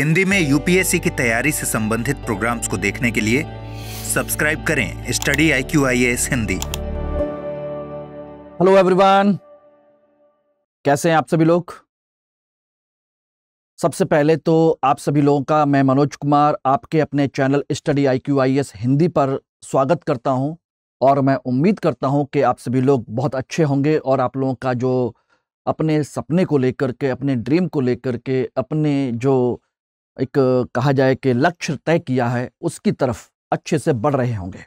हिंदी में यूपीएससी की तैयारी से संबंधित प्रोग्राम्स को देखने के लिए सब्सक्राइब करें study I Q I S Hindi hello everyone कैसे हैं आप सभी लोग सबसे पहले तो आप सभी लोगों का मैं मनोज कुमार आपके अपने channel study I Q I S Hindi पर स्वागत करता हूं और मैं उम्मीद करता हूं कि आप सभी लोग बहुत अच्छे होंगे और आप लोगों का जो अपने सपने को लेकर के अपने ड्रीम को लेकर के अपने जो एक कहा जाए कि लक्ष्य तय किया है उसकी तरफ अच्छे से बढ़ रहे होंगे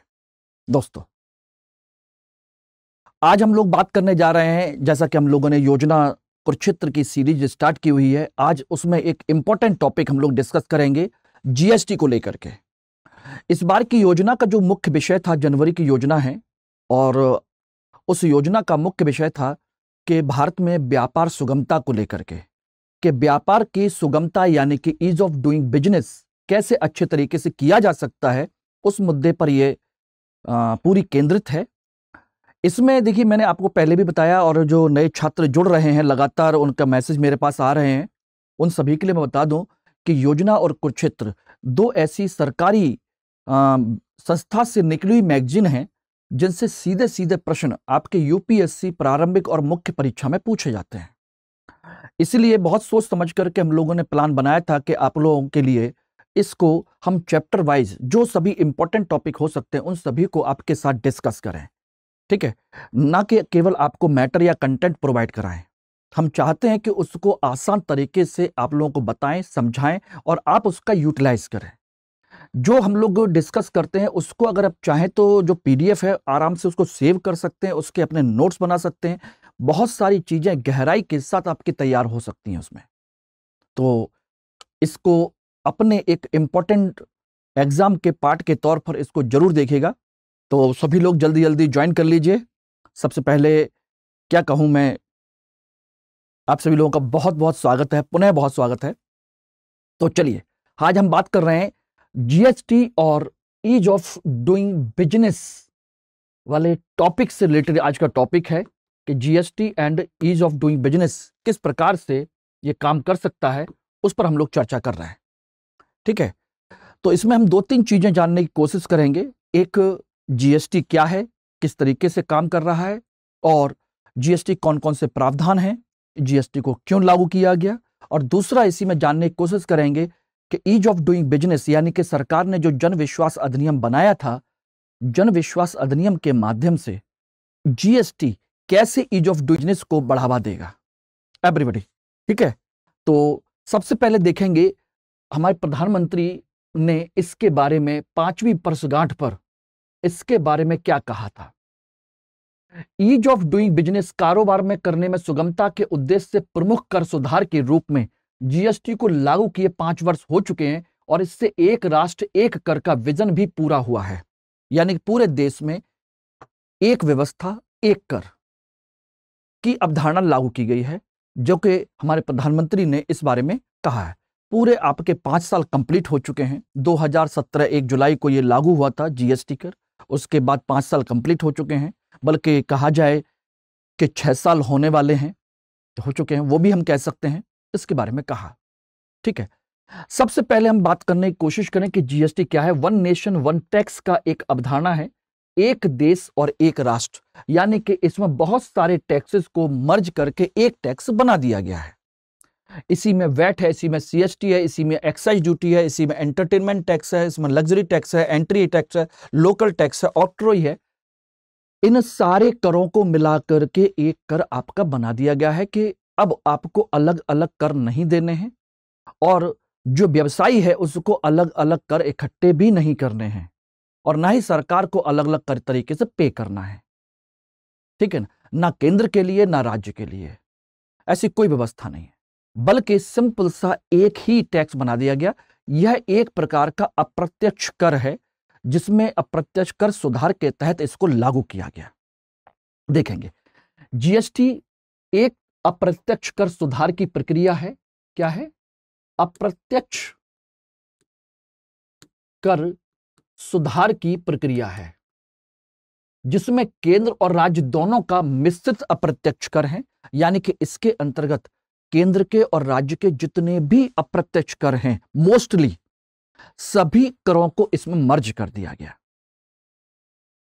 दोस्तों आज हम लोग बात करने जा रहे हैं जैसा कि हम लोगों ने योजना कुरुक्षेत्र की सीरीज स्टार्ट की हुई है आज उसमें एक इंपॉर्टेंट टॉपिक हम लोग डिस्कस करेंगे जीएसटी को लेकर के इस बार की योजना का जो मुख्य विषय था जनवरी की योजना है और उस योजना का मुख्य विषय था कि भारत में व्यापार सुगमता को लेकर के कि व्यापार की सुगमता यानी कि ईज ऑफ डूइंग बिजनेस कैसे अच्छे तरीके से किया जा सकता है उस मुद्दे पर यह पूरी केंद्रित है इसमें देखिए मैंने आपको पहले भी बताया और जो नए छात्र जुड़ रहे हैं लगातार उनका मैसेज मेरे पास आ रहे हैं उन सभी के लिए मैं बता दूं कि योजना और कुरुक्षेत्र दो ऐसी सरकारी संस्था से निकली हुई मैगजीन है जिनसे सीधे सीधे प्रश्न आपके यूपीएससी प्रारंभिक और मुख्य परीक्षा में पूछे जाते हैं इसलिए बहुत सोच समझ करके हम लोगों ने प्लान बनाया था कि आप लोगों के लिए इसको हम चैप्टर वाइज जो सभी इंपॉर्टेंट टॉपिक हो सकते हैं उन सभी को आपके साथ डिस्कस करें ठीक है ना कि केवल आपको मैटर या कंटेंट प्रोवाइड कराएं हम चाहते हैं कि उसको आसान तरीके से आप लोगों को बताएं समझाएं और आप उसका यूटिलाइज करें जो हम लोग डिस्कस करते हैं उसको अगर आप चाहें तो जो पीडीएफ है आराम से उसको सेव कर सकते हैं उसके अपने नोट्स बना सकते हैं बहुत सारी चीज़ें गहराई के साथ आपकी तैयार हो सकती हैं उसमें तो इसको अपने एक इम्पॉर्टेंट एग्ज़ाम के पार्ट के तौर पर इसको ज़रूर देखेगा तो सभी लोग जल्दी जल्दी ज्वाइन कर लीजिए सबसे पहले क्या कहूँ मैं आप सभी लोगों का बहुत बहुत स्वागत है पुनः बहुत स्वागत है तो चलिए आज हम बात कर रहे हैं जीएसटी और ईज ऑफ डूइंग बिजनेस वाले टॉपिक से रिलेटेड आज का टॉपिक है कि GST and ease of doing business किस प्रकार से ये काम कर सकता है उस पर हम लोग चर्चा कर रहे हैं ठीक है तो इसमें हम दो तीन चीज़ें जानने की कोशिश करेंगे एक जीएसटी क्या है किस तरीके से काम कर रहा है और जीएसटी कौन कौन से प्रावधान हैं जीएसटी को क्यों लागू किया गया और दूसरा इसी में जानने की कोशिश करेंगे कि ईज ऑफ डूइंग बिजनेस यानी कि सरकार ने जो जन विश्वास अधिनियम बनाया था जन विश्वास अधिनियम के माध्यम से जीएसटी कैसे ईज ऑफ डूजनेस को बढ़ावा देगा एवरीबडी ठीक है तो सबसे पहले देखेंगे हमारे प्रधानमंत्री ने इसके बारे में पांचवी परसगांठ पर इसके बारे में क्या कहा था ईज ऑफ डूइंग बिजनेस कारोबार में करने में सुगमता के उद्देश्य से प्रमुख कर सुधार के रूप में जीएसटी को लागू किए पांच वर्ष हो चुके हैं और इससे एक राष्ट्र एक कर का विजन भी पूरा हुआ है यानी पूरे देश में एक व्यवस्था एक कर की अवधारणा लागू की गई है जो कि हमारे प्रधानमंत्री ने इस बारे में कहा है पूरे आपके पांच साल कंप्लीट हो चुके हैं 2017 एक जुलाई को ये लागू हुआ था जीएसटी कर उसके बाद पांच साल कंप्लीट हो चुके हैं बल्कि कहा जाए कि छह साल होने वाले हैं तो हो चुके हैं वो भी हम कह सकते हैं इसके बारे में कहा ठीक है सबसे पहले हम बात करने की कोशिश करें कि जीएसटी क्या है वन नेशन वन टैक्स का एक अवधारणा है एक देश और एक राष्ट्र यानी कि इसमें बहुत सारे टैक्सेस को मर्ज करके एक टैक्स बना दिया गया है इसी में वैट है इसी में सीएसटी है इसी में एक्साइज ड्यूटी है इसी में एंटरटेनमेंट टैक्स है इसमें लग्जरी टैक्स है एंट्री टैक्स है लोकल टैक्स है ऑक्ट्रोई है इन सारे करों को मिला करके एक कर आपका बना दिया गया है कि अब आपको अलग अलग कर नहीं देने हैं और जो व्यवसायी है उसको अलग अलग कर इकट्ठे भी नहीं करने हैं और ना ही सरकार को अलग अलग तरीके से पे करना है ठीक है ना ना केंद्र के लिए ना राज्य के लिए ऐसी कोई व्यवस्था नहीं है बल्कि सिंपल सा एक ही टैक्स बना दिया गया यह एक प्रकार का अप्रत्यक्ष कर है जिसमें अप्रत्यक्ष कर सुधार के तहत इसको लागू किया गया देखेंगे जीएसटी एक अप्रत्यक्ष कर सुधार की प्रक्रिया है क्या है अप्रत्यक्ष कर सुधार की प्रक्रिया है जिसमें केंद्र और राज्य दोनों का मिश्रित अप्रत्यक्ष कर है यानी कि इसके अंतर्गत केंद्र के और राज्य के जितने भी अप्रत्यक्ष कर हैं मोस्टली सभी करों को इसमें मर्ज कर दिया गया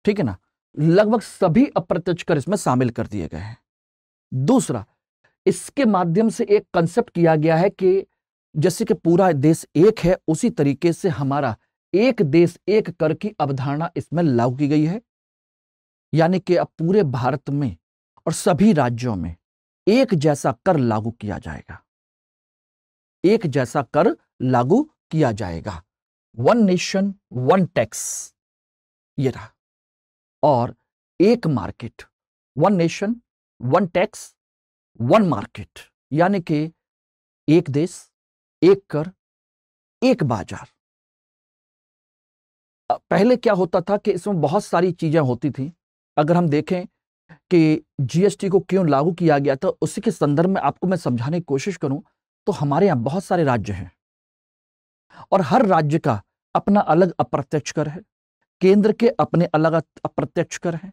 ठीक है ना लगभग सभी अप्रत्यक्ष कर इसमें शामिल कर दिए गए हैं दूसरा इसके माध्यम से एक कंसेप्ट किया गया है कि जैसे कि पूरा देश एक है उसी तरीके से हमारा एक देश एक कर की अवधारणा इसमें लागू की गई है यानी कि अब पूरे भारत में और सभी राज्यों में एक जैसा कर लागू किया जाएगा एक जैसा कर लागू किया जाएगा वन नेशन वन टैक्स ये रहा और एक market one nation one tax one market यानी कि एक देश एक कर एक बाजार पहले क्या होता था कि इसमें बहुत सारी चीज़ें होती थी अगर हम देखें कि जीएसटी को क्यों लागू किया गया था उसी के संदर्भ में आपको मैं समझाने की कोशिश करूं तो हमारे यहां बहुत सारे राज्य हैं और हर राज्य का अपना अलग अप्रत्यक्ष कर है केंद्र के अपने अलग अप्रत्यक्ष कर हैं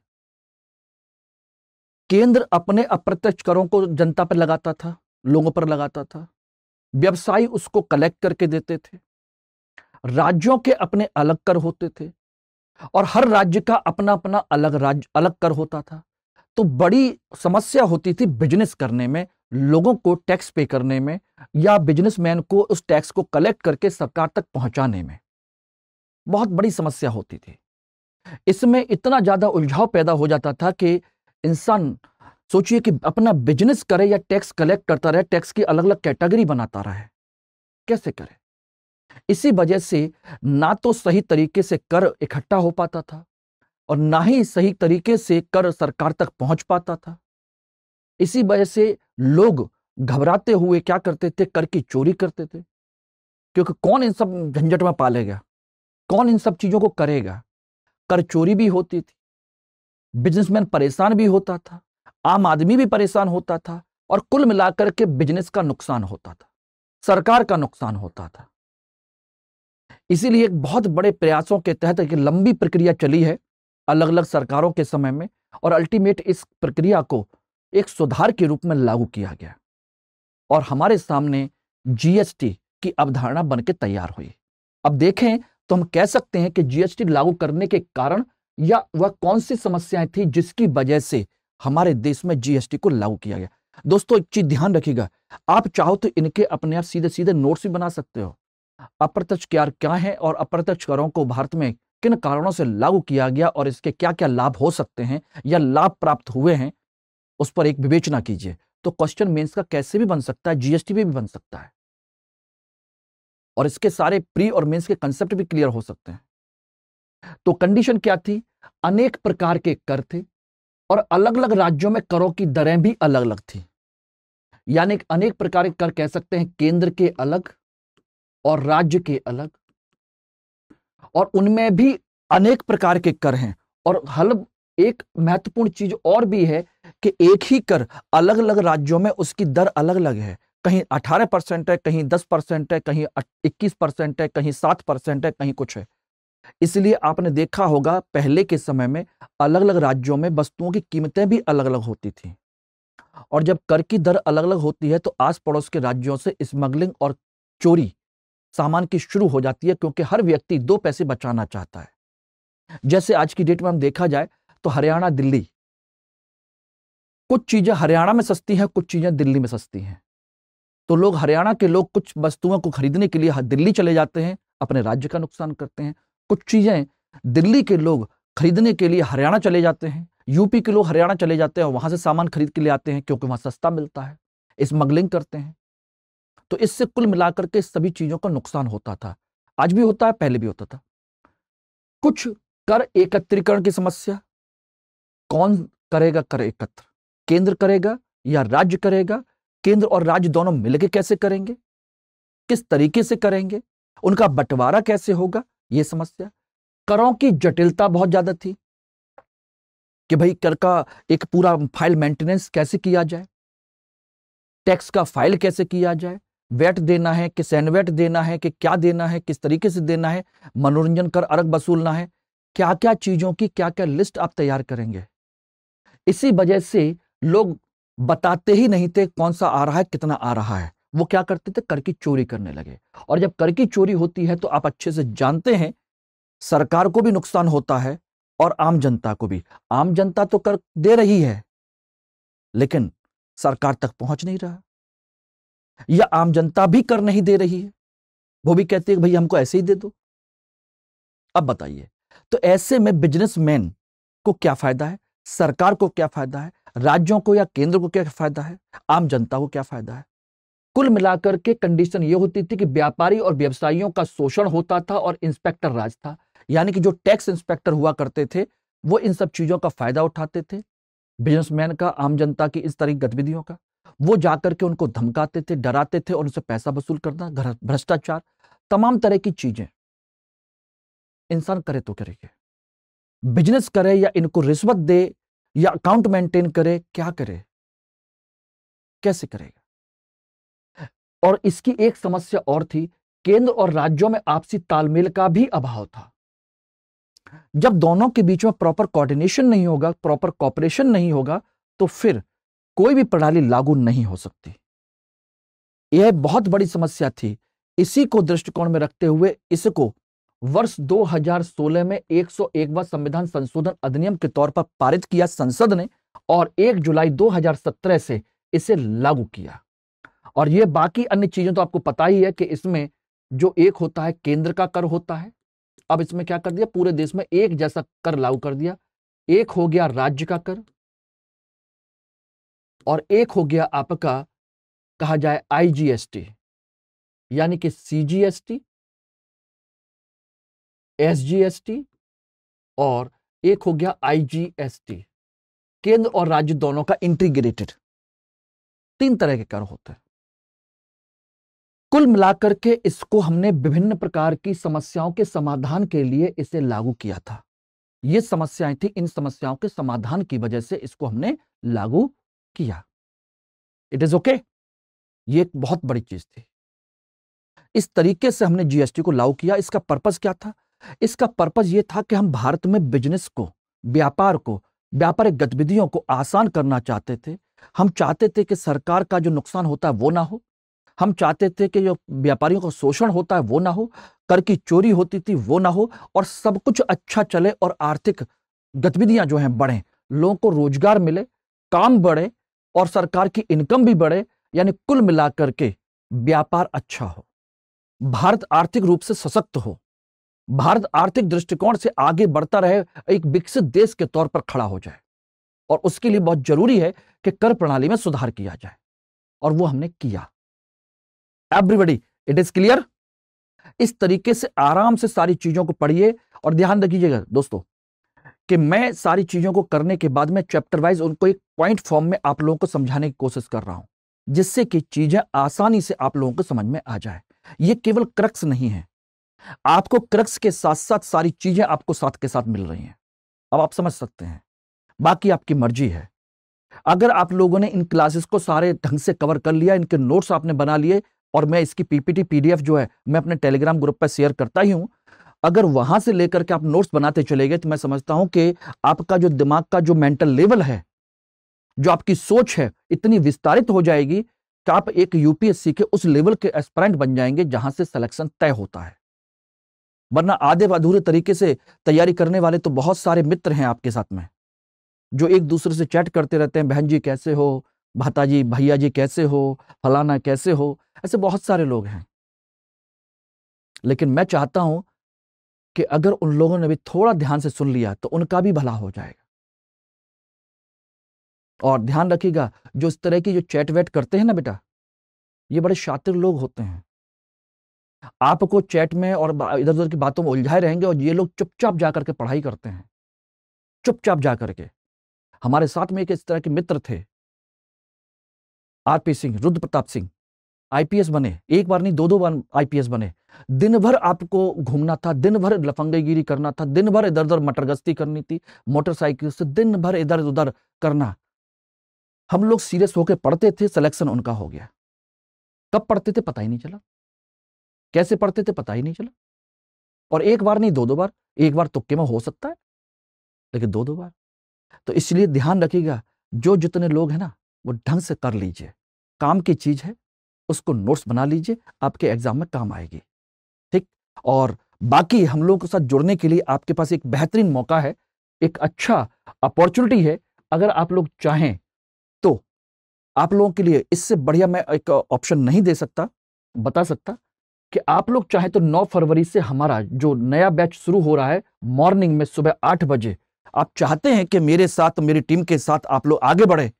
केंद्र अपने अप्रत्यक्ष करों को जनता पर लगाता था लोगों पर लगाता था व्यवसायी उसको कलेक्ट करके देते थे राज्यों के अपने अलग कर होते थे और हर राज्य का अपना अपना अलग राज्य अलग कर होता था तो बड़ी समस्या होती थी बिजनेस करने में लोगों को टैक्स पे करने में या बिजनेसमैन को उस टैक्स को कलेक्ट करके सरकार तक पहुंचाने में बहुत बड़ी समस्या होती थी इसमें इतना ज़्यादा उलझाव पैदा हो जाता था कि इंसान सोचिए कि अपना बिजनेस करे या टैक्स कलेक्ट करता रहे टैक्स की अलग अलग कैटेगरी बनाता रहे कैसे करे इसी वजह से ना तो सही तरीके से कर इकट्ठा हो पाता था और ना ही सही तरीके से कर सरकार तक पहुंच पाता था इसी वजह से लोग घबराते हुए क्या करते थे कर की चोरी करते थे क्योंकि कौन इन सब झंझट में पालेगा कौन इन सब चीजों को करेगा कर चोरी भी होती थी बिजनेसमैन परेशान भी होता था आम आदमी भी परेशान होता था और कुल मिलाकर के बिजनेस का नुकसान होता था सरकार का नुकसान होता था इसीलिए एक बहुत बड़े प्रयासों के तहत एक लंबी प्रक्रिया चली है अलग अलग सरकारों के समय में और अल्टीमेट इस प्रक्रिया को एक सुधार के रूप में लागू किया गया और हमारे सामने जीएसटी की अवधारणा बनकर तैयार हुई अब देखें तो हम कह सकते हैं कि जीएसटी लागू करने के कारण या वह कौन सी समस्याएं थी जिसकी वजह से हमारे देश में जीएसटी को लागू किया गया दोस्तों एक चीज ध्यान रखिएगा आप चाहो तो इनके अपने आप सीधे सीधे नोट्स भी बना सकते हो अप्रत्यक्ष कर क्या है और अप्रत्यक्ष करों को भारत में किन कारणों से लागू किया गया और इसके क्या क्या लाभ हो सकते हैं या लाभ प्राप्त हुए हैं उस पर एक विवेचना कीजिए तो क्वेश्चन मेंस का कैसे भी बन सकता है जीएसटी भी, भी बन सकता है और इसके सारे प्री और मेंस के कंसेप्ट भी क्लियर हो सकते हैं तो कंडीशन क्या थी अनेक प्रकार के कर थे और अलग अलग राज्यों में करों की दरें भी अलग अलग थी यानी अनेक प्रकार के कर कह सकते हैं केंद्र के अलग और राज्य के अलग और उनमें भी अनेक प्रकार के कर हैं और हल एक महत्वपूर्ण चीज और भी है कि एक ही कर अलग अलग राज्यों में उसकी दर अलग अलग है कहीं 18 परसेंट है कहीं 10 परसेंट है कहीं 21 परसेंट है कहीं 7 परसेंट है कहीं कुछ है इसलिए आपने देखा होगा पहले के समय में अलग अलग राज्यों में वस्तुओं की कीमतें भी अलग अलग होती थी और जब कर की दर अलग अलग होती है तो आस पड़ोस के राज्यों से स्मगलिंग और चोरी सामान की शुरू हो जाती है क्योंकि हर व्यक्ति दो पैसे बचाना चाहता है जैसे आज की डेट में हम देखा जाए तो हरियाणा दिल्ली कुछ चीजें हरियाणा में सस्ती हैं कुछ चीजें दिल्ली में सस्ती हैं तो लोग हरियाणा के लोग कुछ वस्तुओं को खरीदने के लिए दिल्ली चले जाते हैं अपने राज्य का नुकसान करते हैं कुछ चीजें दिल्ली के लोग खरीदने के लिए हरियाणा चले जाते हैं यूपी के लोग हरियाणा चले जाते हैं और वहां से सामान खरीद के ले आते हैं क्योंकि वहां सस्ता मिलता है स्मगलिंग करते हैं तो इससे कुल मिलाकर के सभी चीजों का नुकसान होता था आज भी होता है पहले भी होता था कुछ कर एकत्रीकरण की समस्या कौन करेगा कर एकत्र केंद्र करेगा या राज्य करेगा केंद्र और राज्य दोनों मिलकर कैसे करेंगे किस तरीके से करेंगे उनका बंटवारा कैसे होगा यह समस्या करों की जटिलता बहुत ज्यादा थी कि भाई कर का एक पूरा फाइल मेंटेनेंस कैसे किया जाए टैक्स का फाइल कैसे किया जाए वेट देना है कि सैनवेट देना है कि क्या देना है किस तरीके से देना है मनोरंजन कर अर्घ वसूलना है क्या क्या चीजों की क्या क्या लिस्ट आप तैयार करेंगे इसी वजह से लोग बताते ही नहीं थे कौन सा आ रहा है कितना आ रहा है वो क्या करते थे कर की चोरी करने लगे और जब कर की चोरी होती है तो आप अच्छे से जानते हैं सरकार को भी नुकसान होता है और आम जनता को भी आम जनता तो कर दे रही है लेकिन सरकार तक पहुंच नहीं रहा या आम जनता भी कर नहीं दे रही है वो भी कहती है भाई हमको ऐसे ही दे दो अब बताइए तो ऐसे में बिजनेसमैन को क्या फायदा है सरकार को क्या फायदा है राज्यों को या केंद्र को क्या फायदा है आम जनता को क्या फायदा है कुल मिलाकर के कंडीशन ये होती थी कि व्यापारी और व्यवसायियों का शोषण होता था और इंस्पेक्टर राज था यानी कि जो टैक्स इंस्पेक्टर हुआ करते थे वो इन सब चीजों का फायदा उठाते थे बिजनेसमैन का आम जनता की इस तरह की गतिविधियों का वो जाकर के उनको धमकाते थे डराते थे और उनसे पैसा वसूल करना भ्रष्टाचार तमाम तरह की चीजें इंसान करे तो करे बिजनेस करे या इनको रिश्वत दे या अकाउंट मेंटेन करे क्या करे कैसे करेगा और इसकी एक समस्या और थी केंद्र और राज्यों में आपसी तालमेल का भी अभाव था जब दोनों के बीच में प्रॉपर कोऑर्डिनेशन नहीं होगा प्रॉपर कॉपरेशन नहीं होगा तो फिर कोई भी प्रणाली लागू नहीं हो सकती यह बहुत बड़ी समस्या थी इसी को दृष्टिकोण में रखते हुए इसको वर्ष 2016 में 101वां संविधान संशोधन अधिनियम के तौर पर पारित किया संसद ने और 1 जुलाई 2017 से इसे लागू किया और यह बाकी अन्य चीजें तो आपको पता ही है कि इसमें जो एक होता है केंद्र का कर होता है अब इसमें क्या कर दिया पूरे देश में एक जैसा कर लागू कर दिया एक हो गया राज्य का कर और एक हो गया आपका कहा जाए आईजीएसटी यानी कि सीजीएसटी एसजीएसटी और एक हो गया आईजीएसटी केंद्र और राज्य दोनों का इंटीग्रेटेड तीन तरह के कर होते हैं कुल मिलाकर के इसको हमने विभिन्न प्रकार की समस्याओं के समाधान के लिए इसे लागू किया था ये समस्याएं थी इन समस्याओं के समाधान की वजह से इसको हमने लागू किया इट इज ओके ये एक बहुत बड़ी चीज थी इस तरीके से हमने जीएसटी को लागू किया इसका पर्पज क्या था इसका पर्पज ये था कि हम भारत में बिजनेस को व्यापार को व्यापारिक गतिविधियों को आसान करना चाहते थे हम चाहते थे कि सरकार का जो नुकसान होता है वो ना हो हम चाहते थे कि जो व्यापारियों का शोषण होता है वो ना हो कर की चोरी होती थी वो ना हो और सब कुछ अच्छा चले और आर्थिक गतिविधियां जो हैं बढ़ें लोगों को रोजगार मिले काम बढ़े और सरकार की इनकम भी बढ़े यानी कुल मिलाकर के व्यापार अच्छा हो भारत आर्थिक रूप से सशक्त हो भारत आर्थिक दृष्टिकोण से आगे बढ़ता रहे एक विकसित देश के तौर पर खड़ा हो जाए और उसके लिए बहुत जरूरी है कि कर प्रणाली में सुधार किया जाए और वो हमने किया एवरीबडी इट इज क्लियर इस तरीके से आराम से सारी चीजों को पढ़िए और ध्यान रखिएगा दोस्तों कि मैं सारी चीज़ों को करने के बाद में चैप्टर वाइज उनको एक पॉइंट फॉर्म में आप लोगों को समझाने की कोशिश कर रहा हूं जिससे कि चीज़ें आसानी से आप लोगों को समझ में आ जाए ये केवल क्रक्स नहीं है आपको क्रक्स के साथ साथ सारी चीज़ें आपको साथ के साथ मिल रही हैं अब आप समझ सकते हैं बाकी आपकी मर्जी है अगर आप लोगों ने इन क्लासेस को सारे ढंग से कवर कर लिया इनके नोट्स आपने बना लिए और मैं इसकी पीपीटी पीडीएफ जो है मैं अपने टेलीग्राम ग्रुप पर शेयर करता ही हूं अगर वहां से लेकर के आप नोट्स बनाते चले गए तो मैं समझता हूं कि आपका जो दिमाग का जो मेंटल लेवल है जो आपकी सोच है इतनी विस्तारित हो जाएगी कि आप एक यूपीएससी के उस लेवल के एस्पायरेंट बन जाएंगे जहां से सिलेक्शन तय होता है वरना आधे अधूरे तरीके से तैयारी करने वाले तो बहुत सारे मित्र हैं आपके साथ में जो एक दूसरे से चैट करते रहते हैं बहन जी कैसे हो भाता जी भैया जी कैसे हो फलाना कैसे हो ऐसे बहुत सारे लोग हैं लेकिन मैं चाहता हूं कि अगर उन लोगों ने भी थोड़ा ध्यान से सुन लिया तो उनका भी भला हो जाएगा और ध्यान रखिएगा जो इस तरह की जो चैट वैट करते हैं ना बेटा ये बड़े शातिर लोग होते हैं आपको चैट में और इधर उधर की बातों में उलझाए रहेंगे और ये लोग चुपचाप जा करके पढ़ाई करते हैं चुपचाप जा करके हमारे साथ में एक इस तरह के मित्र थे आरपी सिंह रुद्र प्रताप सिंह आईपीएस बने एक बार नहीं दो दो बार आईपीएस बने दिन भर आपको घूमना था दिन भर लफंगेगिरी करना था दिन भर इधर उधर मटर करनी थी मोटरसाइकिल से दिन भर इधर उधर करना हम लोग सीरियस होकर पढ़ते थे सिलेक्शन उनका हो गया कब पढ़ते थे पता ही नहीं चला कैसे पढ़ते थे पता ही नहीं चला और एक बार नहीं दो दो बार एक बार तुक्के में हो सकता है लेकिन दो दो बार तो इसलिए ध्यान रखिएगा जो जितने लोग हैं ना वो ढंग से कर लीजिए काम की चीज है उसको नोट्स बना लीजिए आपके एग्जाम में काम आएगी और बाकी हम लोगों के साथ जुड़ने के लिए आपके पास एक बेहतरीन मौका है एक अच्छा अपॉर्चुनिटी है अगर आप लोग चाहें तो आप लोगों के लिए इससे बढ़िया मैं एक ऑप्शन नहीं दे सकता बता सकता कि आप लोग चाहें तो 9 फरवरी से हमारा जो नया बैच शुरू हो रहा है मॉर्निंग में सुबह आठ बजे आप चाहते हैं कि मेरे साथ मेरी टीम के साथ आप लोग आगे बढ़े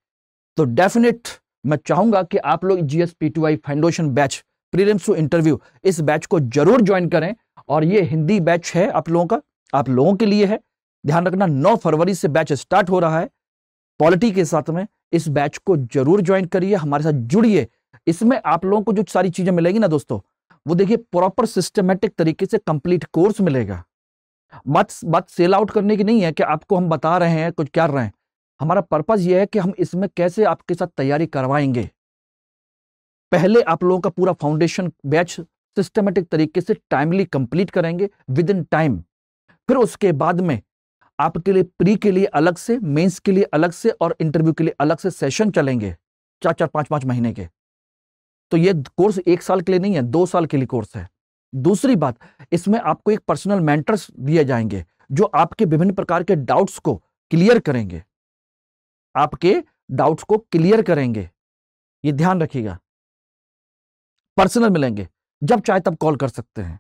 तो डेफिनेट मैं चाहूंगा कि आप लोग GSP to I foundation batch prelims to interview इस बैच को जरूर ज्वाइन करें और ये हिंदी बैच है आप लोगों का आप लोगों के लिए है ध्यान रखना नौ फरवरी से बैच स्टार्ट हो रहा है पॉलिटी के साथ में इस बैच को जरूर ज्वाइन करिए हमारे साथ जुड़िए इसमें आप लोगों को जो सारी चीजें मिलेंगी ना दोस्तों वो देखिए प्रॉपर सिस्टमेटिक तरीके से कंप्लीट कोर्स मिलेगा बात बात सेल आउट करने की नहीं है कि आपको हम बता रहे हैं कुछ कर रहे हैं हमारा पर्पज ये है कि हम इसमें कैसे आपके साथ तैयारी करवाएंगे पहले आप लोगों का पूरा फाउंडेशन बैच सिस्टमेटिक तरीके से टाइमली कंप्लीट करेंगे विद इन टाइम फिर उसके बाद में आपके लिए प्री के लिए अलग से मेंस के लिए अलग से और इंटरव्यू के लिए अलग से सेशन चलेंगे चार चार पांच पांच महीने के तो ये कोर्स एक साल के लिए नहीं है दो साल के लिए कोर्स है दूसरी बात इसमें आपको एक पर्सनल मेंटर्स दिए जाएंगे जो आपके विभिन्न प्रकार के डाउट्स को क्लियर करेंगे आपके डाउट्स को क्लियर करेंगे ये ध्यान रखिएगा पर्सनल मिलेंगे जब चाहे तब कॉल कर सकते हैं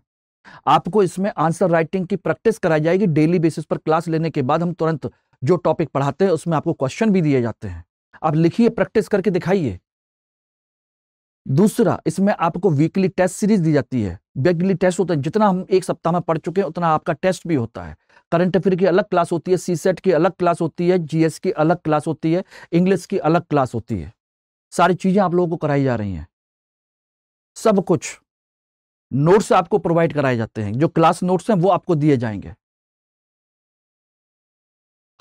आपको इसमें आंसर राइटिंग की प्रैक्टिस कराई जाएगी डेली बेसिस पर क्लास लेने के बाद हम तुरंत जो टॉपिक पढ़ाते हैं उसमें आपको क्वेश्चन भी दिए जाते हैं आप लिखिए प्रैक्टिस करके दिखाइए दूसरा इसमें आपको वीकली टेस्ट सीरीज दी जाती है वीकली टेस्ट होता है जितना हम एक सप्ताह में पढ़ चुके हैं उतना आपका टेस्ट भी होता है करंट अफेयर की अलग क्लास होती है सीसेट की अलग क्लास होती है जीएस की अलग क्लास होती है इंग्लिश की अलग क्लास होती है सारी चीज़ें आप लोगों को कराई जा रही हैं सब कुछ नोट्स आपको प्रोवाइड कराए जाते हैं जो क्लास नोट्स हैं वो आपको दिए जाएंगे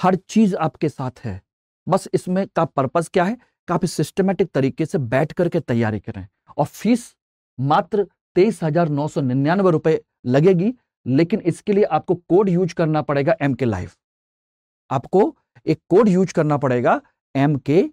हर चीज आपके साथ है बस इसमें का पर्पज क्या है काफी सिस्टमेटिक तरीके से बैठ करके तैयारी करें और फीस मात्र तेईस हजार नौ सौ निन्यानवे रुपए लगेगी लेकिन इसके लिए आपको कोड यूज करना पड़ेगा एम के लाइफ आपको एक कोड यूज करना पड़ेगा एम के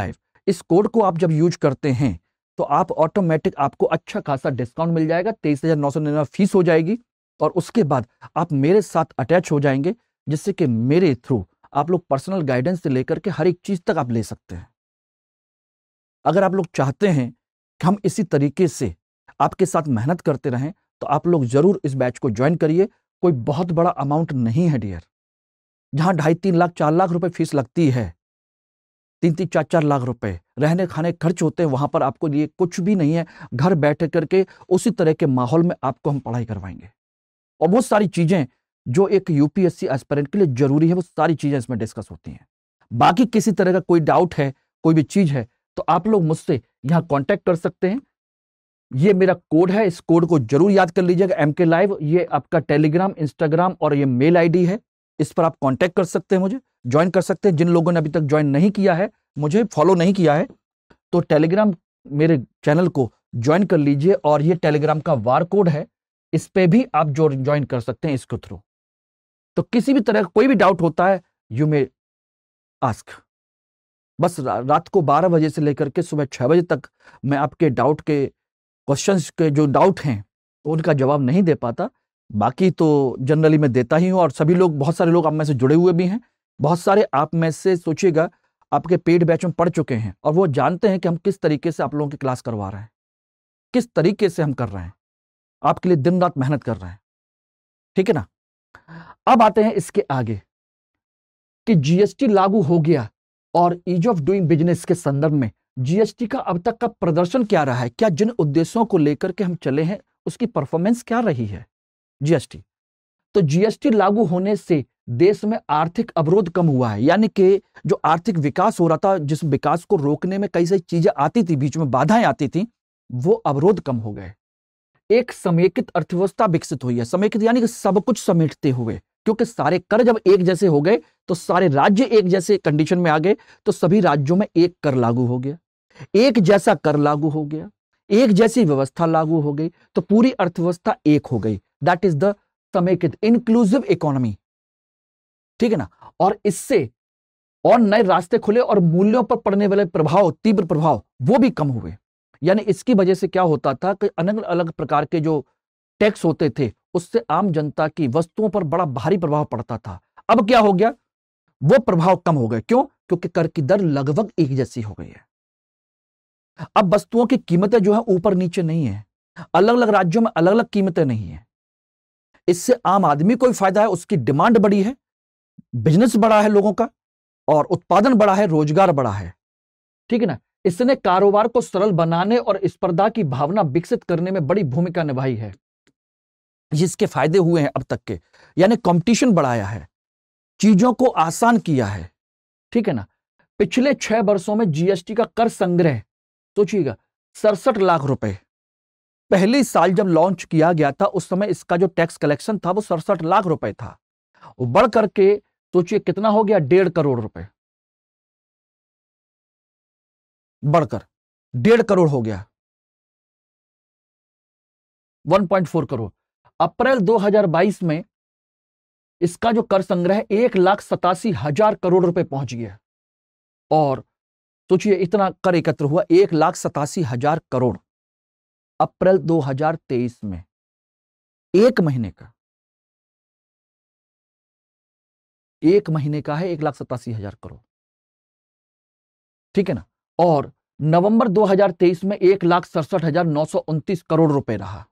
लाइफ इस कोड को आप जब यूज करते हैं तो आप ऑटोमेटिक आपको अच्छा खासा डिस्काउंट मिल जाएगा तेईस हज़ार नौ सौ निन्यानवे फीस हो जाएगी और उसके बाद आप मेरे साथ अटैच हो जाएंगे जिससे कि मेरे थ्रू आप लोग पर्सनल गाइडेंस से लेकर के हर एक चीज़ तक आप ले सकते हैं अगर आप लोग चाहते हैं कि हम इसी तरीके से आपके साथ मेहनत करते रहें तो आप लोग ज़रूर इस बैच को ज्वाइन करिए कोई बहुत बड़ा अमाउंट नहीं है डियर जहाँ ढाई तीन लाख चार लाख रुपए फीस लगती है तीन तीन चार चार लाख रुपए रहने खाने खर्च होते हैं वहां पर आपको लिए कुछ भी नहीं है घर बैठे करके उसी तरह के माहौल में आपको हम पढ़ाई करवाएंगे और बहुत सारी चीज़ें जो एक यूपीएससी एस्पेरेंट के लिए जरूरी है वो सारी चीज़ें इसमें डिस्कस होती हैं बाकी किसी तरह का कोई डाउट है कोई भी चीज़ है तो आप लोग मुझसे यहाँ कॉन्टैक्ट कर सकते हैं ये मेरा कोड है इस कोड को जरूर याद कर लीजिएगा एम के लाइव ये आपका टेलीग्राम इंस्टाग्राम और ये मेल आई है इस पर आप कॉन्टेक्ट कर सकते हैं मुझे ज्वाइन कर सकते हैं जिन लोगों ने अभी तक ज्वाइन नहीं किया है मुझे फॉलो नहीं किया है तो टेलीग्राम मेरे चैनल को ज्वाइन कर लीजिए और ये टेलीग्राम का वार कोड है इस पर भी आप जो ज्वाइन कर सकते हैं इसके थ्रू तो किसी भी तरह का कोई भी डाउट होता है यू मे आस्क बस रा, रात को 12 बजे से लेकर के सुबह 6 बजे तक मैं आपके डाउट के क्वेश्चंस के जो डाउट हैं उनका जवाब नहीं दे पाता बाकी तो जनरली मैं देता ही हूँ और सभी लोग बहुत सारे लोग आप में से जुड़े हुए भी हैं बहुत सारे आप में से सोचिएगा आपके पेड बैच में पढ़ चुके हैं और वो जानते हैं कि हम किस तरीके से आप लोगों की क्लास करवा रहे हैं किस तरीके से हम कर रहे हैं आपके लिए दिन रात मेहनत कर रहे हैं ठीक है ना अब आते हैं इसके आगे कि जीएसटी लागू हो गया और ईज ऑफ डूइंग बिजनेस के संदर्भ में जीएसटी का अब तक का प्रदर्शन क्या रहा है क्या जिन उद्देश्यों को लेकर के हम चले हैं उसकी परफॉर्मेंस क्या रही है जीएसटी तो जीएसटी लागू होने से देश में आर्थिक अवरोध कम हुआ है यानी कि जो आर्थिक विकास हो रहा था जिस विकास को रोकने में कई सारी चीजें आती थी बीच में बाधाएं आती थी वो अवरोध कम हो गए एक समेकित अर्थव्यवस्था विकसित हुई है समेकित यानी कि सब कुछ समेटते हुए क्योंकि सारे कर जब एक जैसे हो गए तो सारे राज्य एक जैसे कंडीशन में आ गए तो सभी राज्यों में एक कर लागू हो गया एक जैसा कर लागू हो गया एक जैसी व्यवस्था लागू हो गई तो पूरी अर्थव्यवस्था एक हो गई दैट इज द समेकित इंक्लूसिव इकोनॉमी ठीक है ना और इससे और नए रास्ते खुले और मूल्यों पर पड़ने वाले प्रभाव तीव्र प्रभाव वो भी कम हुए यानी इसकी वजह से क्या होता था कि अलग अलग प्रकार के जो टैक्स होते थे उससे आम जनता की वस्तुओं पर बड़ा भारी प्रभाव पड़ता था अब क्या हो गया वो प्रभाव कम हो गए क्यों क्योंकि कर की दर लगभग एक जैसी हो गई है अब वस्तुओं की कीमतें जो है ऊपर नीचे नहीं है अलग अलग राज्यों में अलग अलग कीमतें नहीं है इससे आम आदमी को भी फायदा है उसकी डिमांड बड़ी है बिजनेस बढ़ा है लोगों का और उत्पादन बढ़ा है रोजगार बढ़ा है ठीक है ना इसने कारोबार को सरल बनाने और स्पर्धा की भावना विकसित करने में बड़ी भूमिका निभाई है जिसके फायदे हुए हैं अब तक के यानी कंपटीशन बढ़ाया है चीजों को आसान किया है ठीक है ना पिछले छह वर्षों में जीएसटी का कर संग्रह सोचिएगा सड़सठ लाख रुपए पहले साल जब लॉन्च किया गया था उस समय इसका जो टैक्स कलेक्शन था वो सड़सठ लाख रुपए था बढ़ करके सोचिए कितना हो गया डेढ़ करोड़ रुपए बढ़कर डेढ़ करोड़ हो गया 1.4 करोड़ अप्रैल 2022 में इसका जो कर संग्रह एक लाख सतासी हजार करोड़ रुपए पहुंच गया और सोचिए इतना कर एकत्र हुआ एक लाख सतासी हजार करोड़ अप्रैल 2023 में एक महीने का एक महीने का है एक लाख सतासी हजार करोड़ ठीक है ना और नवंबर 2023 में एक लाख सड़सठ हजार नौ सौ उनतीस करोड़ रुपए रहा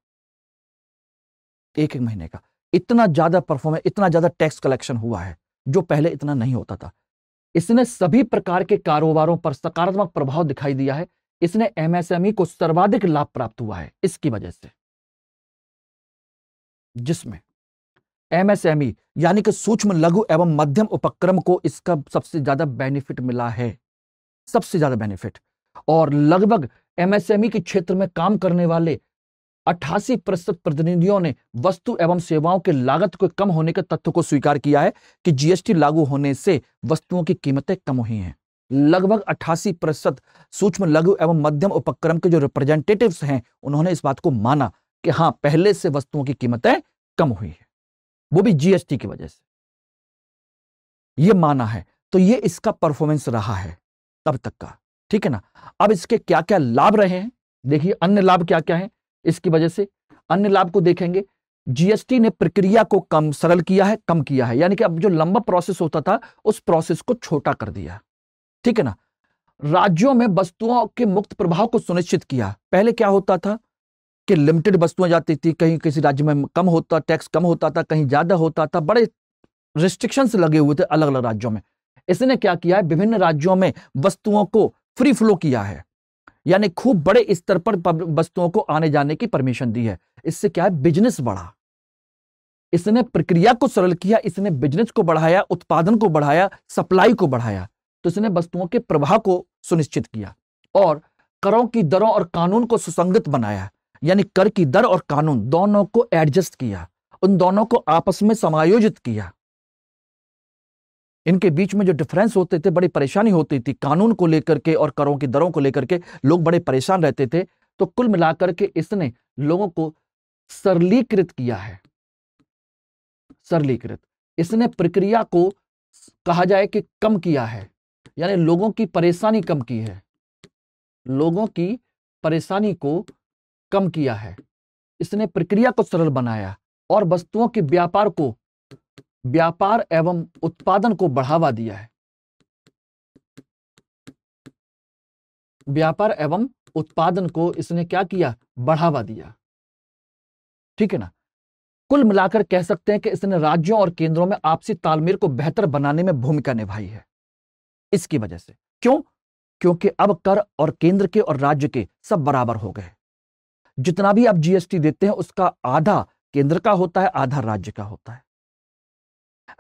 एक एक महीने का इतना ज्यादा है इतना ज्यादा टैक्स कलेक्शन हुआ है जो पहले इतना नहीं होता था इसने सभी प्रकार के कारोबारों पर सकारात्मक प्रभाव दिखाई दिया है इसने एमएसएमई को सर्वाधिक लाभ प्राप्त हुआ है इसकी वजह से जिसमें एमएसएमई e, यानी कि सूक्ष्म लघु एवं मध्यम उपक्रम को इसका सबसे ज्यादा बेनिफिट मिला है सबसे ज्यादा बेनिफिट और लगभग एमएसएमई e के क्षेत्र में काम करने वाले अट्ठासी प्रतिशत प्रतिनिधियों ने वस्तु एवं सेवाओं के लागत को कम होने के तथ्य को स्वीकार किया है कि जीएसटी लागू होने से वस्तुओं की कीमतें कम हुई हैं लगभग अट्ठासी प्रतिशत सूक्ष्म लघु एवं मध्यम उपक्रम के जो रिप्रेजेंटेटिव्स हैं उन्होंने इस बात को माना कि हाँ पहले से वस्तुओं की कीमतें कम हुई है वो भी जीएसटी की वजह से ये माना है तो ये इसका परफॉर्मेंस रहा है तब तक का ठीक है ना अब इसके क्या क्या लाभ रहे हैं देखिए अन्य लाभ क्या क्या है इसकी वजह से अन्य लाभ को देखेंगे जीएसटी ने प्रक्रिया को कम सरल किया है कम किया है यानी कि अब जो लंबा प्रोसेस होता था उस प्रोसेस को छोटा कर दिया ठीक है ना राज्यों में वस्तुओं के मुक्त प्रभाव को सुनिश्चित किया पहले क्या होता था कि लिमिटेड वस्तुएं जाती थी कहीं किसी राज्य में कम होता टैक्स कम होता था कहीं ज़्यादा होता था बड़े रिस्ट्रिक्शंस लगे हुए थे अलग अलग राज्यों में इसने क्या किया है विभिन्न राज्यों में वस्तुओं को फ्री फ्लो किया है यानी खूब बड़े स्तर पर वस्तुओं को आने जाने की परमिशन दी है इससे क्या है बिजनेस बढ़ा इसने प्रक्रिया को सरल किया इसने बिजनेस को बढ़ाया उत्पादन को बढ़ाया सप्लाई को बढ़ाया तो इसने वस्तुओं के प्रवाह को सुनिश्चित किया और करों की दरों और कानून को सुसंगत बनाया यानी कर की दर और कानून दोनों को एडजस्ट किया उन दोनों को आपस में समायोजित किया इनके बीच में जो डिफरेंस होते थे बड़ी परेशानी होती थी कानून को लेकर के और करों की दरों को लेकर के लोग बड़े परेशान रहते थे तो कुल मिलाकर के इसने लोगों को सरलीकृत किया है सरलीकृत इसने प्रक्रिया को कहा जाए कि कम किया है यानी लोगों की परेशानी कम की है लोगों की परेशानी को कम किया है इसने प्रक्रिया को सरल बनाया और वस्तुओं के व्यापार को व्यापार एवं उत्पादन को बढ़ावा दिया है व्यापार एवं उत्पादन को इसने क्या किया बढ़ावा दिया ठीक है ना कुल मिलाकर कह सकते हैं कि इसने राज्यों और केंद्रों में आपसी तालमेल को बेहतर बनाने में भूमिका निभाई है इसकी वजह से क्यों क्योंकि अब कर और केंद्र के और राज्य के सब बराबर हो गए जितना भी आप जीएसटी देते हैं उसका आधा केंद्र का होता है आधा राज्य का होता है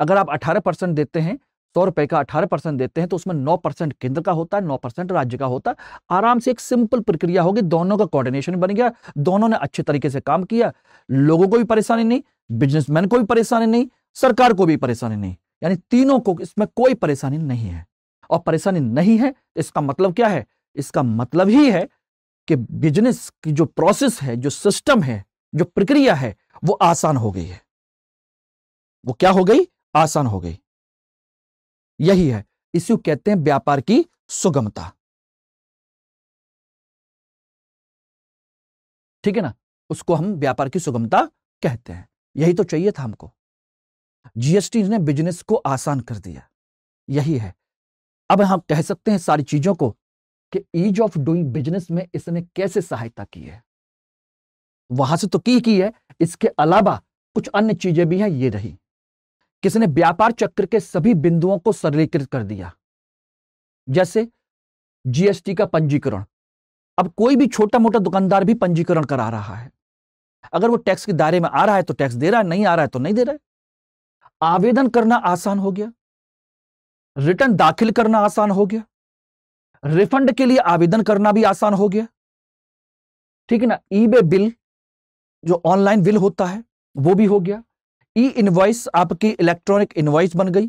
अगर आप 18 परसेंट देते हैं सौ रुपए का 18 परसेंट देते हैं तो उसमें 9 परसेंट केंद्र का होता है 9 परसेंट राज्य का होता है आराम से एक सिंपल प्रक्रिया होगी दोनों का कोऑर्डिनेशन बन गया दोनों ने अच्छे तरीके से काम किया लोगों को भी परेशानी नहीं बिजनेसमैन को भी परेशानी नहीं सरकार को भी परेशानी नहीं यानी तीनों को इसमें कोई परेशानी नहीं है और परेशानी नहीं है इसका मतलब क्या है इसका मतलब ही है कि बिजनेस की जो प्रोसेस है जो सिस्टम है जो प्रक्रिया है वो आसान हो गई है वो क्या हो गई आसान हो गई यही है इसी कहते हैं व्यापार की सुगमता ठीक है ना उसको हम व्यापार की सुगमता कहते हैं यही तो चाहिए था हमको जीएसटी ने बिजनेस को आसान कर दिया यही है अब हम कह सकते हैं सारी चीजों को कि ईज ऑफ डूइंग बिजनेस में इसने कैसे सहायता की है वहां से तो की की है इसके अलावा कुछ अन्य चीजें भी हैं ये रही किसने व्यापार चक्र के सभी बिंदुओं को सरलीकृत कर दिया जैसे जीएसटी का पंजीकरण अब कोई भी छोटा मोटा दुकानदार भी पंजीकरण करा रहा है अगर वो टैक्स के दायरे में आ रहा है तो टैक्स दे रहा है नहीं आ रहा है तो नहीं दे रहा है आवेदन करना आसान हो गया रिटर्न दाखिल करना आसान हो गया रिफंड के लिए आवेदन करना भी आसान हो गया ठीक है ना ई बे बिल जो ऑनलाइन बिल होता है वो भी हो गया ई इनवाइस आपकी इलेक्ट्रॉनिक इनवाइस बन गई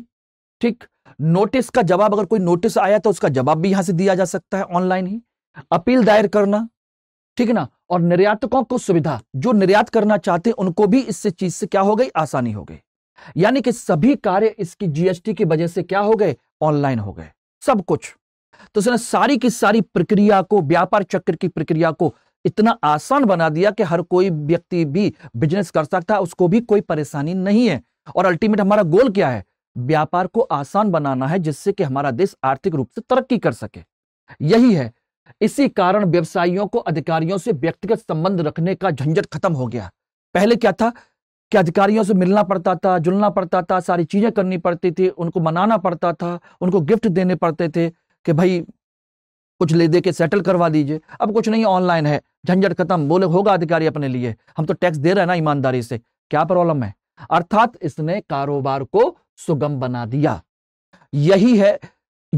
ठीक नोटिस का जवाब अगर कोई नोटिस आया तो उसका जवाब भी यहां से दिया जा सकता है ऑनलाइन ही अपील दायर करना ठीक है ना और निर्यातकों को सुविधा जो निर्यात करना चाहते हैं उनको भी इससे चीज से क्या हो गई आसानी हो गई यानी कि सभी कार्य इसकी जीएसटी की वजह से क्या हो गए ऑनलाइन हो गए सब कुछ तो उसने सारी की सारी प्रक्रिया को व्यापार चक्र की प्रक्रिया को इतना आसान बना दिया कि हर कोई व्यक्ति भी बिजनेस कर सकता है उसको भी कोई परेशानी नहीं है और अल्टीमेट हमारा गोल क्या है व्यापार को आसान बनाना है जिससे कि हमारा देश आर्थिक रूप से तरक्की कर सके यही है इसी कारण व्यवसायियों को अधिकारियों से व्यक्तिगत संबंध रखने का झंझट खत्म हो गया पहले क्या था कि अधिकारियों से मिलना पड़ता था जुलना पड़ता था सारी चीजें करनी पड़ती थी उनको मनाना पड़ता था उनको गिफ्ट देने पड़ते थे कि भाई कुछ ले दे के सेटल करवा दीजिए अब कुछ नहीं ऑनलाइन है झंझट खत्म बोले होगा अधिकारी अपने लिए हम तो टैक्स दे रहे हैं ना ईमानदारी से क्या प्रॉब्लम है अर्थात इसने कारोबार को सुगम बना दिया यही है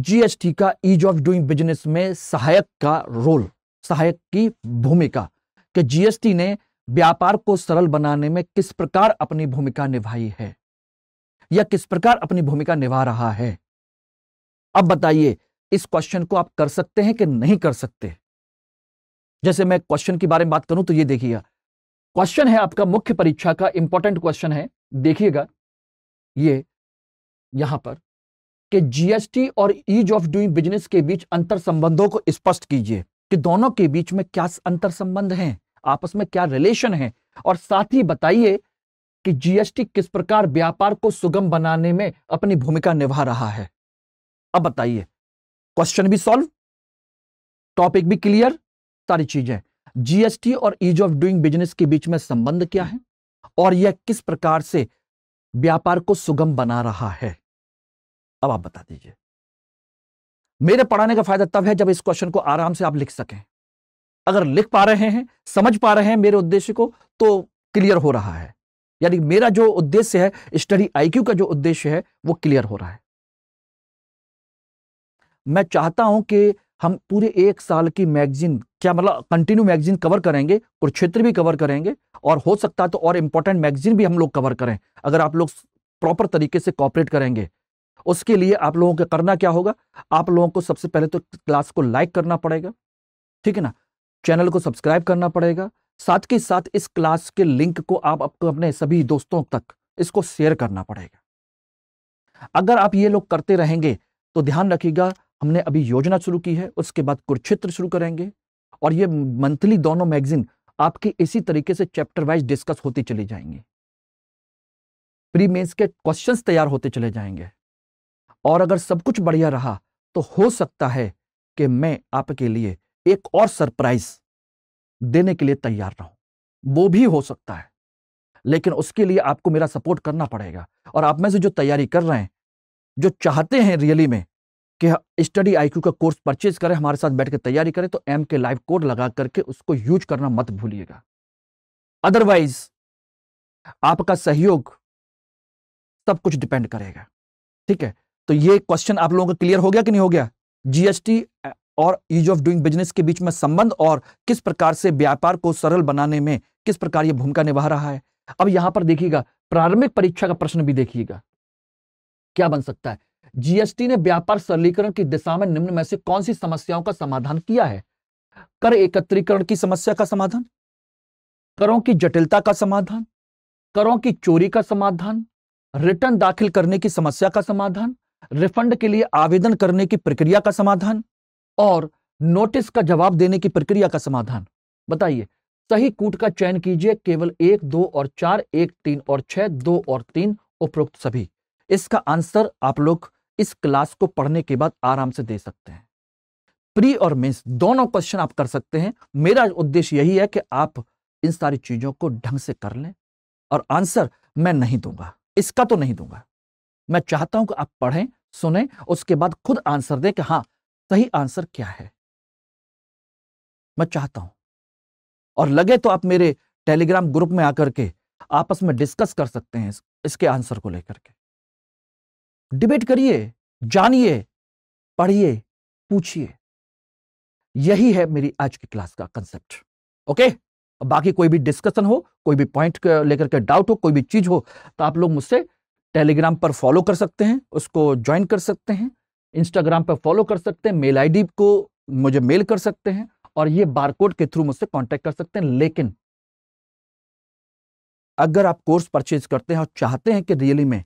जीएसटी का ईज ऑफ डूइंग बिजनेस में सहायक का रोल सहायक की भूमिका कि जीएसटी ने व्यापार को सरल बनाने में किस प्रकार अपनी भूमिका निभाई है या किस प्रकार अपनी भूमिका निभा रहा है अब बताइए इस क्वेश्चन को आप कर सकते हैं कि नहीं कर सकते जैसे मैं क्वेश्चन के बारे में बात करूं तो ये देखिएगा क्वेश्चन है आपका मुख्य परीक्षा का इंपॉर्टेंट क्वेश्चन है देखिएगा ये यहां पर कि जीएसटी और ईज ऑफ डूइंग बिजनेस के बीच अंतर संबंधों को स्पष्ट कीजिए कि दोनों के बीच में क्या अंतर संबंध है आपस में क्या रिलेशन है और साथ ही बताइए कि जीएसटी किस प्रकार व्यापार को सुगम बनाने में अपनी भूमिका निभा रहा है अब बताइए क्वेश्चन भी सॉल्व टॉपिक भी क्लियर सारी चीजें जीएसटी और ईज ऑफ डूइंग बिजनेस के बीच में संबंध क्या है और यह किस प्रकार से व्यापार को सुगम बना रहा है अब आप बता दीजिए मेरे पढ़ाने का फायदा तब है जब इस क्वेश्चन को आराम से आप लिख सकें अगर लिख पा रहे हैं समझ पा रहे हैं मेरे उद्देश्य को तो क्लियर हो रहा है यानी मेरा जो उद्देश्य है स्टडी आईक्यू का जो उद्देश्य है वो क्लियर हो रहा है मैं चाहता हूं कि हम पूरे एक साल की मैगजीन क्या मतलब कंटिन्यू मैगजीन कवर करेंगे और क्षेत्र भी कवर करेंगे और हो सकता है तो और इम्पोर्टेंट मैगजीन भी हम लोग कवर करें अगर आप लोग प्रॉपर तरीके से कॉपरेट करेंगे उसके लिए आप लोगों को करना क्या होगा आप लोगों को सबसे पहले तो क्लास को लाइक करना पड़ेगा ठीक है ना चैनल को सब्सक्राइब करना पड़ेगा साथ के साथ इस क्लास के लिंक को आप आपको अपने सभी दोस्तों तक इसको शेयर करना पड़ेगा अगर आप ये लोग करते रहेंगे तो ध्यान रखिएगा हमने अभी योजना शुरू की है उसके बाद कुरुक्षेत्र शुरू करेंगे और ये मंथली दोनों मैगजीन आपकी इसी तरीके से चैप्टर वाइज डिस्कस होती चली जाएंगी प्री मेंस के क्वेश्चंस तैयार होते चले जाएंगे और अगर सब कुछ बढ़िया रहा तो हो सकता है कि मैं आपके लिए एक और सरप्राइज देने के लिए तैयार रहूं वो भी हो सकता है लेकिन उसके लिए आपको मेरा सपोर्ट करना पड़ेगा और आप में से जो तैयारी कर रहे हैं जो चाहते हैं रियली में कि स्टडी आईक्यू का कोर्स परचेज करें हमारे साथ बैठ कर तैयारी करें तो एम के लाइव कोड लगा करके उसको यूज करना मत भूलिएगा अदरवाइज आपका सहयोग सब कुछ डिपेंड करेगा ठीक है तो ये क्वेश्चन आप लोगों का क्लियर हो गया कि नहीं हो गया जीएसटी और ईज ऑफ डूइंग बिजनेस के बीच में संबंध और किस प्रकार से व्यापार को सरल बनाने में किस प्रकार ये भूमिका निभा रहा है अब यहां पर देखिएगा प्रारंभिक परीक्षा का प्रश्न भी देखिएगा क्या बन सकता है जीएसटी ने व्यापार सरलीकरण की दिशा में निम्न में से कौन सी समस्याओं का समाधान किया है कर एकत्रीकरण की समस्या का समाधान करों की जटिलता का समाधान करों की चोरी का समाधान रिटर्न दाखिल करने की समस्या का समाधान रिफंड के लिए आवेदन करने की प्रक्रिया का समाधान और नोटिस का जवाब देने की प्रक्रिया का समाधान बताइए सही कूट का चयन कीजिए केवल एक दो और चार एक तीन और छह दो और तीन उपरोक्त सभी इसका आंसर आप लोग इस क्लास को पढ़ने के बाद आराम से दे सकते हैं प्री और मेंस दोनों क्वेश्चन आप कर सकते हैं मेरा उद्देश्य यही है कि आप इन सारी चीजों को ढंग से कर लें और आंसर मैं नहीं दूंगा इसका तो नहीं दूंगा मैं चाहता हूं कि आप पढ़ें सुने उसके बाद खुद आंसर दें कि हां सही आंसर क्या है मैं चाहता हूं और लगे तो आप मेरे टेलीग्राम ग्रुप में आकर के आपस में डिस्कस कर सकते हैं इसके आंसर को लेकर के डिबेट करिए जानिए पढ़िए पूछिए यही है मेरी आज की क्लास का कंसेप्ट ओके बाकी कोई भी डिस्कशन हो कोई भी पॉइंट लेकर के डाउट हो कोई भी चीज हो तो आप लोग मुझसे टेलीग्राम पर फॉलो कर सकते हैं उसको ज्वाइन कर सकते हैं इंस्टाग्राम पर फॉलो कर सकते हैं मेल आईडी को मुझे मेल कर सकते हैं और ये बारकोड के थ्रू मुझसे कांटेक्ट कर सकते हैं लेकिन अगर आप कोर्स परचेज करते हैं और चाहते हैं कि रियली में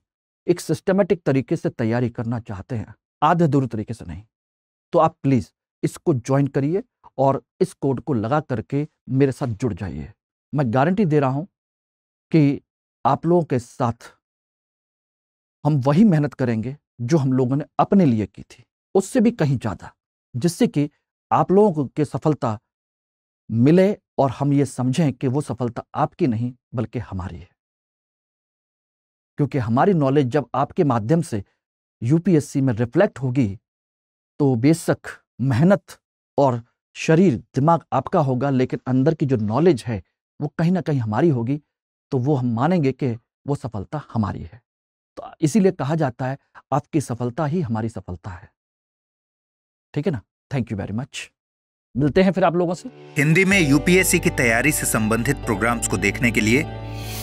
एक सिस्टमेटिक तरीके से तैयारी करना चाहते हैं आधे दूर तरीके से नहीं तो आप प्लीज़ इसको ज्वाइन करिए और इस कोड को लगा करके मेरे साथ जुड़ जाइए मैं गारंटी दे रहा हूं कि आप लोगों के साथ हम वही मेहनत करेंगे जो हम लोगों ने अपने लिए की थी उससे भी कहीं ज़्यादा जिससे कि आप लोगों के सफलता मिले और हम ये समझें कि वो सफलता आपकी नहीं बल्कि हमारी है क्योंकि हमारी नॉलेज जब आपके माध्यम से यूपीएससी में रिफ्लेक्ट होगी तो बेशक मेहनत और शरीर दिमाग आपका होगा लेकिन अंदर की जो नॉलेज है वो कहीं ना कहीं हमारी होगी तो वो हम मानेंगे कि वो सफलता हमारी है तो इसीलिए कहा जाता है आपकी सफलता ही हमारी सफलता है ठीक है ना थैंक यू वेरी मच मिलते हैं फिर आप लोगों से हिंदी में यूपीएससी की तैयारी से संबंधित प्रोग्राम्स को देखने के लिए